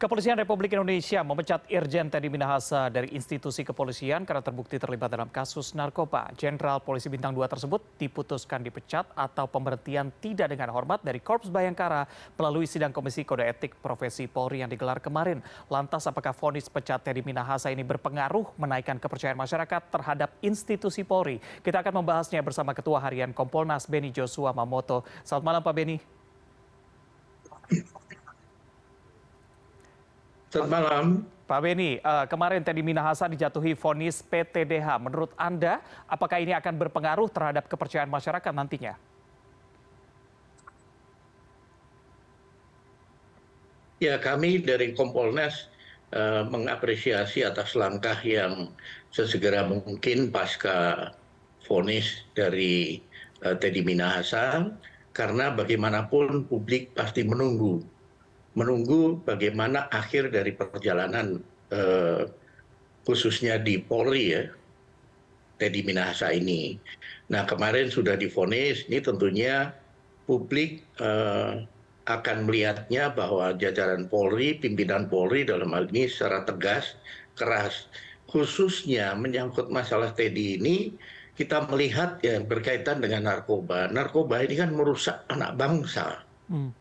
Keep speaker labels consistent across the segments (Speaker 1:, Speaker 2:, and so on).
Speaker 1: Kepolisian Republik Indonesia memecat Irjen Teddy Minahasa dari institusi kepolisian karena terbukti terlibat dalam kasus narkoba. Jenderal Polisi Bintang 2 tersebut diputuskan dipecat atau pemberhentian tidak dengan hormat dari Korps Bayangkara melalui sidang Komisi Kode Etik Profesi Polri yang digelar kemarin. Lantas apakah vonis pecat Teddy Minahasa ini berpengaruh menaikkan kepercayaan masyarakat terhadap institusi Polri? Kita akan membahasnya bersama Ketua Harian Kompolnas Beni Joshua Mamoto. Selamat malam Pak Beni. Selamat malam. Pak Beni, eh, kemarin Teddy Minahasa dijatuhi vonis PTDH. Menurut Anda, apakah ini akan berpengaruh terhadap kepercayaan masyarakat nantinya?
Speaker 2: Ya, kami dari Kompolnas uh, mengapresiasi atas langkah yang sesegera mungkin pasca vonis dari uh, Teddy Minahasa, karena bagaimanapun publik pasti menunggu menunggu bagaimana akhir dari perjalanan eh, khususnya di polri ya teddy minahasa ini nah kemarin sudah difonis ini tentunya publik eh, akan melihatnya bahwa jajaran polri pimpinan polri dalam hal ini secara tegas keras khususnya menyangkut masalah teddy ini kita melihat yang berkaitan dengan narkoba narkoba ini kan merusak anak bangsa hmm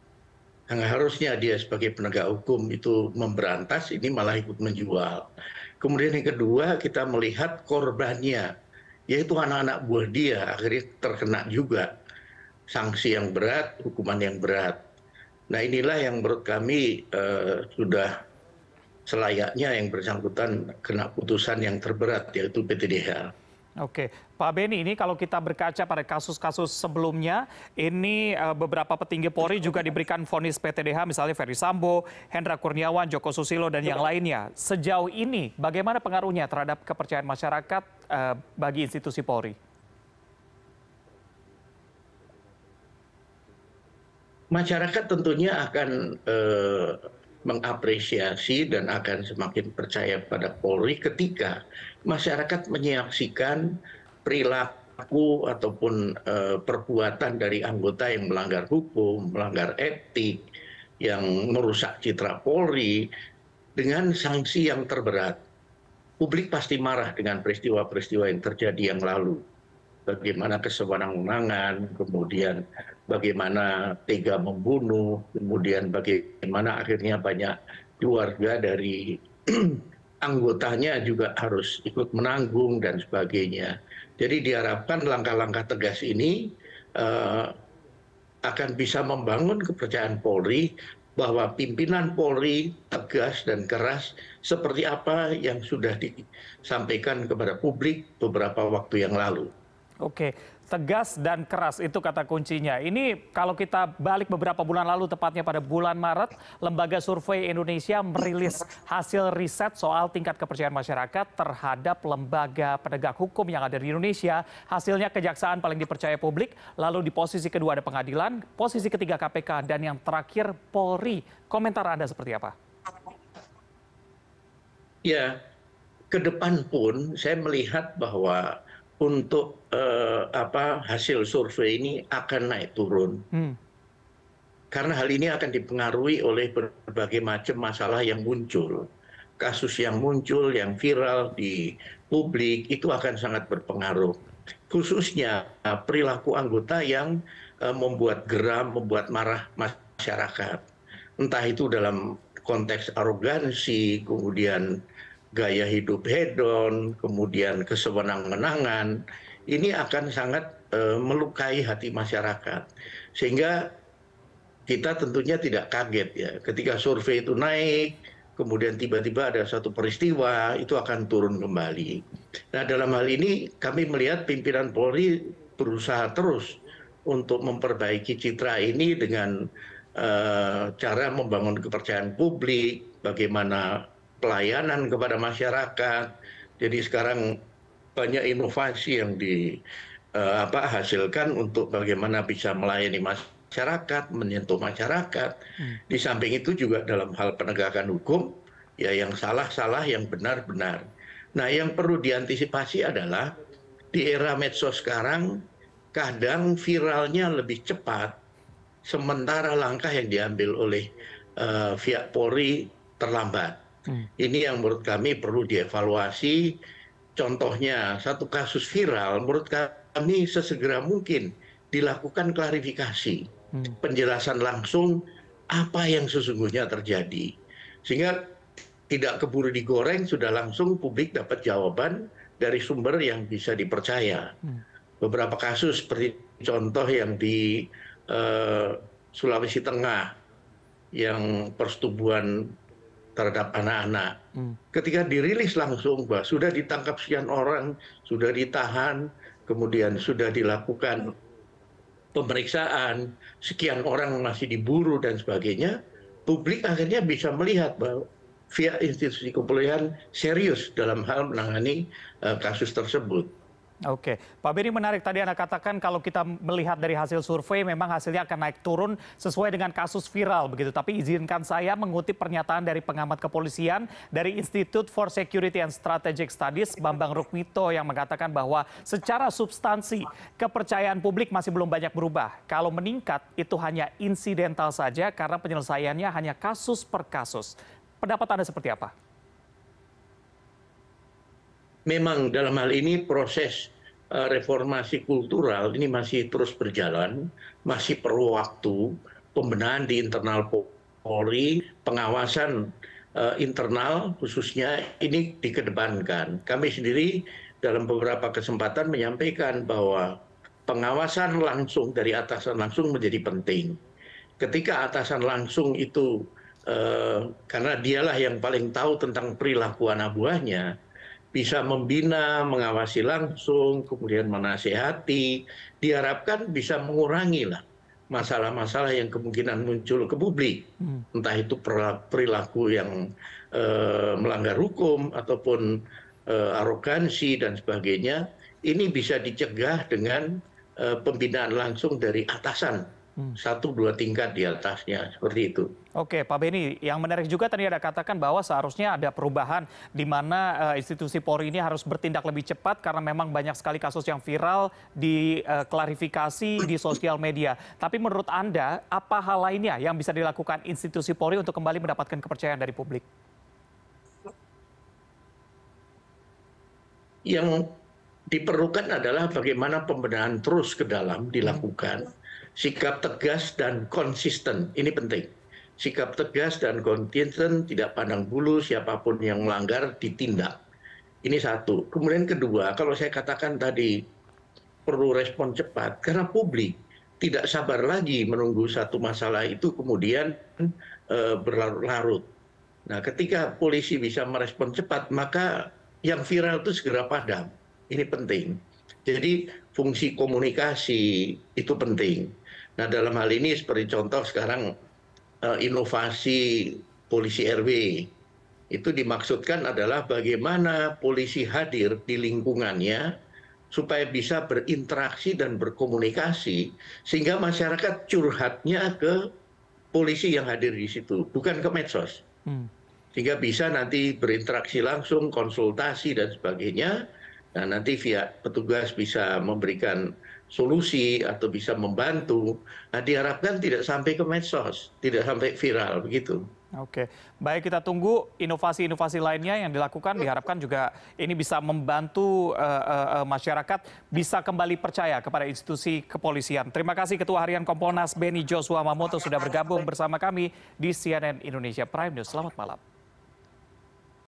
Speaker 2: yang harusnya dia sebagai penegak hukum itu memberantas ini malah ikut menjual. Kemudian yang kedua kita melihat korbannya yaitu anak-anak buah dia akhirnya terkena juga sanksi yang berat, hukuman yang berat. Nah inilah yang menurut kami eh, sudah selayaknya yang bersangkutan kena putusan yang terberat yaitu PTDH.
Speaker 1: Oke, Pak Beni, ini kalau kita berkaca pada kasus-kasus sebelumnya, ini eh, beberapa petinggi Polri juga diberikan vonis PTDH, misalnya Ferry Sambo, Hendra Kurniawan, Joko Susilo, dan yang lainnya. Sejauh ini, bagaimana pengaruhnya terhadap kepercayaan masyarakat eh, bagi institusi Polri?
Speaker 2: Masyarakat tentunya akan uh, mengapresiasi dan akan semakin percaya pada Polri ketika masyarakat menyaksikan perilaku ataupun eh, perbuatan dari anggota yang melanggar hukum melanggar etik yang merusak citra polri dengan sanksi yang terberat publik pasti marah dengan peristiwa-peristiwa yang terjadi yang lalu bagaimana kesewenang-wenangan, kemudian bagaimana tega membunuh, kemudian bagaimana akhirnya banyak keluarga dari anggotanya juga harus ikut menanggung dan sebagainya. Jadi diharapkan langkah-langkah tegas ini uh, akan bisa membangun kepercayaan Polri bahwa pimpinan Polri tegas dan keras seperti apa yang sudah disampaikan kepada publik beberapa waktu yang lalu.
Speaker 1: Oke, tegas dan keras itu kata kuncinya. Ini kalau kita balik beberapa bulan lalu, tepatnya pada bulan Maret, Lembaga Survei Indonesia merilis hasil riset soal tingkat kepercayaan masyarakat terhadap lembaga penegak hukum yang ada di Indonesia. Hasilnya kejaksaan paling dipercaya publik, lalu di posisi kedua ada pengadilan, posisi ketiga KPK, dan yang terakhir Polri. Komentar Anda seperti apa?
Speaker 2: Ya, ke depan pun saya melihat bahwa untuk eh, hasil survei ini akan naik turun hmm. karena hal ini akan dipengaruhi oleh berbagai macam masalah yang muncul kasus yang muncul yang viral di publik itu akan sangat berpengaruh khususnya eh, perilaku anggota yang eh, membuat geram membuat marah masyarakat entah itu dalam konteks arogansi kemudian gaya hidup hedon, kemudian kesewenang wenangan, ini akan sangat uh, melukai hati masyarakat. Sehingga kita tentunya tidak kaget ya. Ketika survei itu naik, kemudian tiba-tiba ada satu peristiwa, itu akan turun kembali. Nah dalam hal ini kami melihat pimpinan Polri berusaha terus untuk memperbaiki citra ini dengan uh, cara membangun kepercayaan publik, bagaimana pelayanan kepada masyarakat jadi sekarang banyak inovasi yang dihasilkan eh, untuk bagaimana bisa melayani masyarakat menyentuh masyarakat hmm. di samping itu juga dalam hal penegakan hukum ya yang salah salah yang benar benar nah yang perlu diantisipasi adalah di era medsos sekarang kadang viralnya lebih cepat sementara langkah yang diambil oleh uh, pihak Polri terlambat. Hmm. ini yang menurut kami perlu dievaluasi contohnya satu kasus viral menurut kami sesegera mungkin dilakukan klarifikasi hmm. penjelasan langsung apa yang sesungguhnya terjadi sehingga tidak keburu digoreng sudah langsung publik dapat jawaban dari sumber yang bisa dipercaya hmm. beberapa kasus seperti contoh yang di uh, Sulawesi Tengah yang persetubuhan terhadap anak-anak. Hmm. Ketika dirilis langsung, bahwa sudah ditangkap sekian orang, sudah ditahan, kemudian sudah dilakukan pemeriksaan, sekian orang masih diburu dan sebagainya, publik akhirnya bisa melihat bahwa via institusi kepolisian serius dalam hal menangani uh, kasus tersebut.
Speaker 1: Oke, Pak Beni menarik tadi Anda katakan kalau kita melihat dari hasil survei memang hasilnya akan naik turun sesuai dengan kasus viral begitu. Tapi izinkan saya mengutip pernyataan dari pengamat kepolisian dari Institute for Security and Strategic Studies Bambang Rukmito yang mengatakan bahwa secara substansi kepercayaan publik masih belum banyak berubah. Kalau meningkat itu hanya insidental saja karena penyelesaiannya hanya kasus per kasus. Pendapat Anda seperti apa?
Speaker 2: memang dalam hal ini proses eh, reformasi kultural ini masih terus berjalan, masih perlu waktu, pembenahan di internal Polri, pengawasan eh, internal khususnya ini dikedepankan. Kami sendiri dalam beberapa kesempatan menyampaikan bahwa pengawasan langsung dari atasan langsung menjadi penting. Ketika atasan langsung itu eh, karena dialah yang paling tahu tentang perilaku anak buahnya, bisa membina mengawasi langsung kemudian menasehati diharapkan bisa mengurangi lah masalah masalah yang kemungkinan muncul ke publik hmm. entah itu perilaku yang e, melanggar hukum ataupun e, arogansi dan sebagainya ini bisa dicegah dengan e, pembinaan langsung dari atasan Hmm. satu dua tingkat di atasnya seperti itu.
Speaker 1: Oke, Pak Beni, yang menarik juga tadi ada katakan bahwa seharusnya ada perubahan di mana uh, institusi Polri ini harus bertindak lebih cepat karena memang banyak sekali kasus yang viral diklarifikasi eh, uh, di sosial media. Tapi menurut Anda, apa hal lainnya yang bisa dilakukan institusi Polri untuk kembali mendapatkan kepercayaan dari publik?
Speaker 2: Yang diperlukan adalah bagaimana pembenahan terus ke dalam dilakukan. Hmm sikap tegas dan konsisten ini penting sikap tegas dan konsisten tidak pandang bulu siapapun yang melanggar ditindak ini satu kemudian kedua kalau saya katakan tadi perlu respon cepat karena publik tidak sabar lagi menunggu satu masalah itu kemudian e, berlarut-larut nah ketika polisi bisa merespon cepat maka yang viral itu segera padam ini penting jadi fungsi komunikasi itu penting nah dalam hal ini seperti contoh sekarang eh, inovasi polisi rw itu dimaksudkan adalah bagaimana polisi hadir di lingkungannya supaya bisa berinteraksi dan berkomunikasi sehingga masyarakat curhatnya ke polisi yang hadir di situ bukan ke medsos hmm. sehingga bisa nanti berinteraksi langsung konsultasi dan sebagainya nah nanti pihak petugas bisa memberikan solusi atau bisa membantu nah diharapkan tidak sampai ke medsos tidak sampai viral begitu
Speaker 1: Oke, baik kita tunggu inovasi-inovasi lainnya yang dilakukan. Diharapkan juga ini bisa membantu uh, uh, masyarakat bisa kembali percaya kepada institusi kepolisian. Terima kasih Ketua Harian Kompolnas Benny Joshua Mamoto sudah bergabung bersama kami di CNN Indonesia Prime News. Selamat malam.